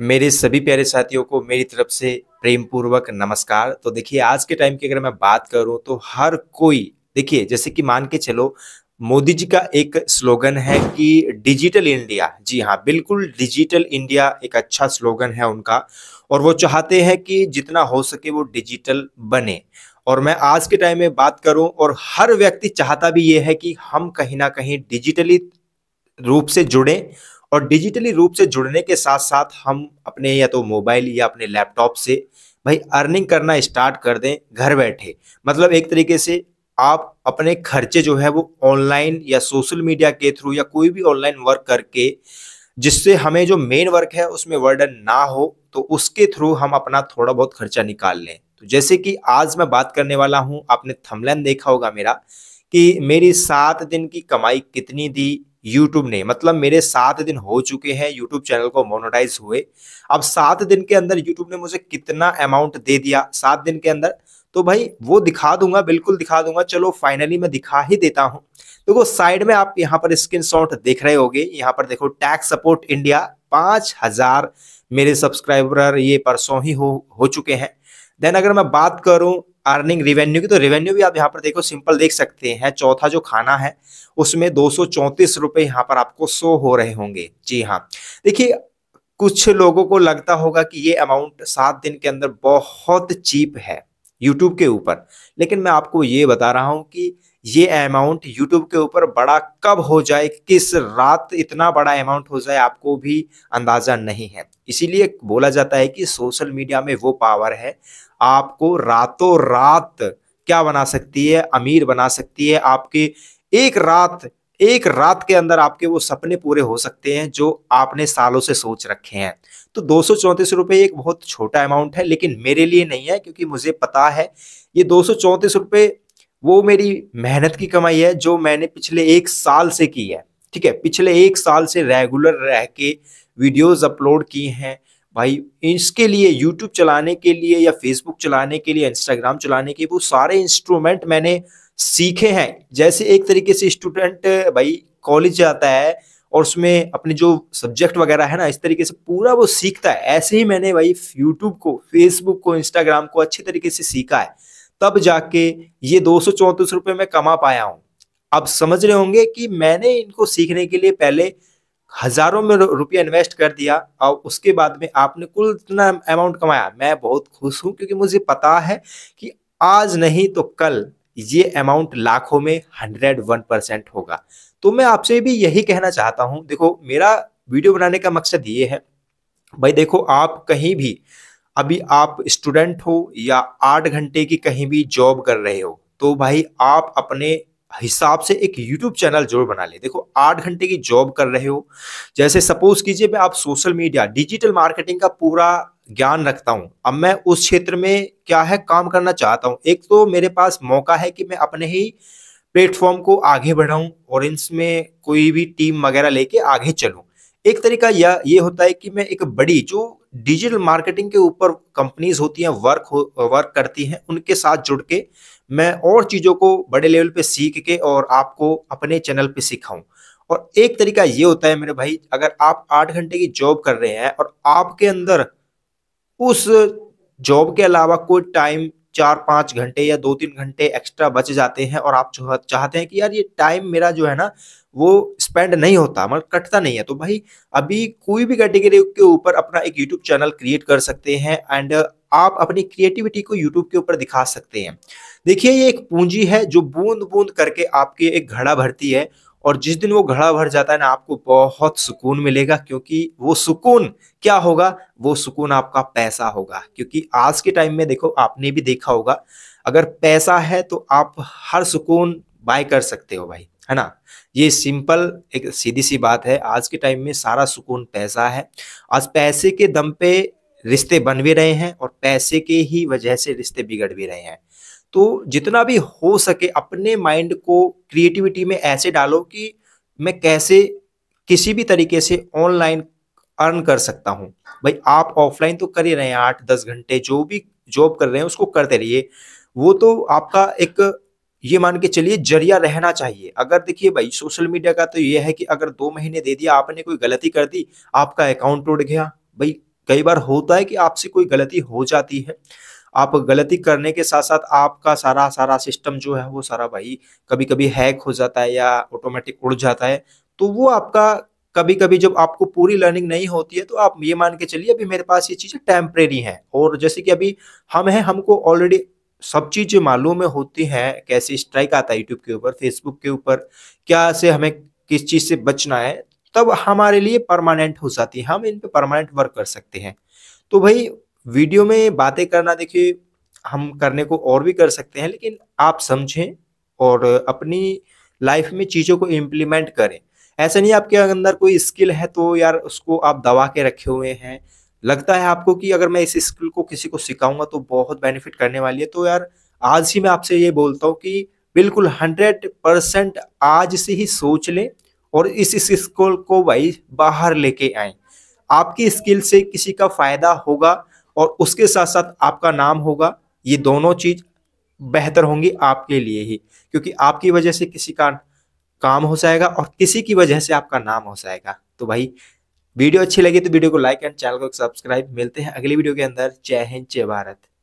मेरे सभी प्यारे साथियों को मेरी तरफ से प्रेम पूर्वक नमस्कार तो देखिए आज के टाइम की अगर मैं बात करूं तो हर कोई देखिए जैसे कि मान के चलो मोदी जी का एक स्लोगन है कि डिजिटल इंडिया जी हाँ बिल्कुल डिजिटल इंडिया एक अच्छा स्लोगन है उनका और वो चाहते हैं कि जितना हो सके वो डिजिटल बने और मैं आज के टाइम में बात करूं और हर व्यक्ति चाहता भी ये है कि हम कहीं ना कहीं डिजिटली रूप से जुड़े और डिजिटली रूप से जुड़ने के साथ साथ हम अपने या तो मोबाइल या अपने लैपटॉप से भाई अर्निंग करना स्टार्ट कर दें घर बैठे मतलब एक तरीके से आप अपने खर्चे जो है वो ऑनलाइन या सोशल मीडिया के थ्रू या कोई भी ऑनलाइन वर्क करके जिससे हमें जो मेन वर्क है उसमें वर्डन ना हो तो उसके थ्रू हम अपना थोड़ा बहुत खर्चा निकाल लें तो जैसे कि आज मैं बात करने वाला हूं आपने थमलैन देखा होगा मेरा कि मेरी सात दिन की कमाई कितनी दी YouTube ने मतलब मेरे सात दिन हो चुके हैं यूट्यूब चैनल को मोनोटाइज हुए अब सात दिन के अंदर यूट्यूब ने मुझे कितना अमाउंट दे दिया सात दिन के अंदर तो भाई वो दिखा दूंगा बिल्कुल दिखा दूंगा चलो फाइनली मैं दिखा ही देता हूँ देखो तो साइड में आप यहाँ पर शॉट देख रहे होगे यहाँ पर देखो टैक्स सपोर्ट इंडिया पांच हजार मेरे सब्सक्राइबर ये परसों ही हो हो चुके हैं देन अगर मैं बात करूं अर्निंग रिवेन्यू की तो रिवेन्यू भी आप यहाँ पर देखो सिंपल देख सकते हैं चौथा जो खाना है उसमें दो सौ चौंतीस रुपए यहाँ पर आपको शो हो रहे होंगे जी हाँ देखिए कुछ लोगों को लगता होगा कि ये अमाउंट सात दिन के अंदर बहुत चीप है यूट्यूब के ऊपर लेकिन मैं आपको ये बता रहा हूँ कि ये अमाउंट यूट्यूब के ऊपर बड़ा कब हो जाए किस रात इतना बड़ा अमाउंट हो जाए आपको भी अंदाज़ा नहीं है इसीलिए बोला जाता है कि सोशल मीडिया में वो पावर है आपको रातों रात क्या बना सकती है अमीर बना सकती है आपके एक रात एक रात के अंदर आपके वो सपने पूरे हो सकते हैं जो आपने सालों से सोच रखे हैं तो दो सौ रुपये एक बहुत छोटा अमाउंट है लेकिन मेरे लिए नहीं है क्योंकि मुझे पता है ये दो सौ रुपये वो मेरी मेहनत की कमाई है जो मैंने पिछले एक साल से की है ठीक है पिछले एक साल से रेगुलर रह के वीडियोस अपलोड की हैं भाई इसके लिए यूट्यूब चलाने के लिए या फेसबुक चलाने के लिए इंस्टाग्राम चलाने के वो सारे इंस्ट्रूमेंट मैंने सीखे हैं जैसे एक तरीके से स्टूडेंट भाई कॉलेज जाता है और उसमें अपने जो सब्जेक्ट वगैरह है ना इस तरीके से पूरा वो सीखता है ऐसे ही मैंने भाई यूट्यूब को फेसबुक को इंस्टाग्राम को अच्छे तरीके से सीखा है तब जाके ये दो रुपए में कमा पाया हूं आप समझ रहे होंगे कि मैंने इनको सीखने के लिए पहले हजारों में रुपया इन्वेस्ट कर दिया और उसके बाद में आपने कुल इतना अमाउंट कमाया मैं बहुत खुश हूं क्योंकि मुझे पता है कि आज नहीं तो कल ये अमाउंट लाखों में हंड्रेड वन परसेंट होगा तो मैं आपसे भी यही कहना चाहता हूं देखो मेरा वीडियो बनाने का मकसद ये है भाई देखो आप कहीं भी अभी आप स्टूडेंट हो या आठ घंटे की कहीं भी जॉब कर रहे हो तो भाई आप अपने हिसाब से एक YouTube चैनल जरूर बना ले देखो आठ घंटे की जॉब कर रहे हो जैसे सपोज कीजिए मैं आप सोशल मीडिया डिजिटल मार्केटिंग का पूरा ज्ञान रखता हूं अब मैं उस क्षेत्र में क्या है काम करना चाहता हूं एक तो मेरे पास मौका है कि मैं अपने ही प्लेटफॉर्म को आगे बढ़ाऊं और इसमें कोई भी टीम वगैरह लेके आगे चलूं एक तरीका यह ये होता है कि मैं एक बड़ी जो डिजिटल मार्केटिंग के ऊपर कंपनीज होती हैं वर्क हो, वर्क करती हैं उनके साथ जुड़ के मैं और चीज़ों को बड़े लेवल पे सीख के और आपको अपने चैनल पे सिखाऊं और एक तरीका ये होता है मेरे भाई अगर आप आठ घंटे की जॉब कर रहे हैं और आपके अंदर उस जॉब के अलावा कोई टाइम चार पाँच घंटे या दो तीन घंटे एक्स्ट्रा बच जाते हैं और आप चाहते हैं कि यार ये टाइम मेरा जो है ना वो स्पेंड नहीं होता मतलब कटता नहीं है तो भाई अभी कोई भी कैटेगरी के ऊपर अपना एक यूट्यूब चैनल क्रिएट कर सकते हैं एंड आप अपनी क्रिएटिविटी को यूट्यूब के ऊपर दिखा सकते हैं देखिए ये एक पूंजी है जो बूंद बूंद करके आपके एक घड़ा भरती है और जिस दिन वो घड़ा भर जाता है ना आपको बहुत सुकून मिलेगा क्योंकि वो सुकून क्या होगा वो सुकून आपका पैसा होगा क्योंकि आज के टाइम में देखो आपने भी देखा होगा अगर पैसा है तो आप हर सुकून बाय कर सकते हो भाई है ना ये सिंपल एक सीधी सी बात है आज के टाइम में सारा सुकून पैसा है आज पैसे के दम पे रिश्ते बन भी रहे हैं और पैसे के ही वजह से रिश्ते बिगड़ भी रहे हैं तो जितना भी हो सके अपने माइंड को क्रिएटिविटी में ऐसे डालो कि मैं कैसे किसी भी तरीके से ऑनलाइन अर्न कर सकता हूँ भाई आप ऑफलाइन तो कर ही रहे हैं आठ दस घंटे जो भी जॉब कर रहे हैं उसको करते रहिए वो तो आपका एक ये मान के चलिए जरिया रहना चाहिए अगर देखिए भाई सोशल मीडिया का तो ये है कि अगर दो महीने दे दिया आपने कोई गलती कर दी आपका अकाउंट टूट गया भाई कई बार होता है कि आपसे कोई गलती हो जाती है आप गलती करने के साथ साथ आपका सारा सारा सिस्टम जो है वो सारा भाई कभी कभी हैक हो जाता है या ऑटोमेटिक उड़ जाता है तो वो आपका कभी कभी जब आपको पूरी लर्निंग नहीं होती है तो आप ये मान के चलिए अभी मेरे पास ये चीज़ें टेम्परेरी हैं और जैसे कि अभी हम हैं हमको ऑलरेडी सब चीज़ें मालूम होती हैं कैसे स्ट्राइक आता है यूट्यूब के ऊपर फेसबुक के ऊपर क्या से हमें किस चीज़ से बचना है तब हमारे लिए परमानेंट हो जाती है हम इन पर परमानेंट वर्क कर सकते हैं तो भाई वीडियो में बातें करना देखिए हम करने को और भी कर सकते हैं लेकिन आप समझें और अपनी लाइफ में चीज़ों को इम्प्लीमेंट करें ऐसा नहीं आपके अंदर कोई स्किल है तो यार उसको आप दबा के रखे हुए हैं लगता है आपको कि अगर मैं इस स्किल को किसी को सिखाऊंगा तो बहुत बेनिफिट करने वाली है तो यार आज ही मैं आपसे ये बोलता हूँ कि बिल्कुल हंड्रेड परसेंट आज से ही सोच लें और इस स्किल को भाई बाहर लेके आए आपकी स्किल से किसी का फायदा होगा और उसके साथ साथ आपका नाम होगा ये दोनों चीज बेहतर होंगी आपके लिए ही क्योंकि आपकी वजह से किसी का काम हो जाएगा और किसी की वजह से आपका नाम हो जाएगा तो भाई वीडियो अच्छी लगी तो वीडियो को लाइक एंड चैनल को सब्सक्राइब मिलते हैं अगली वीडियो के अंदर जय हिंद जय भारत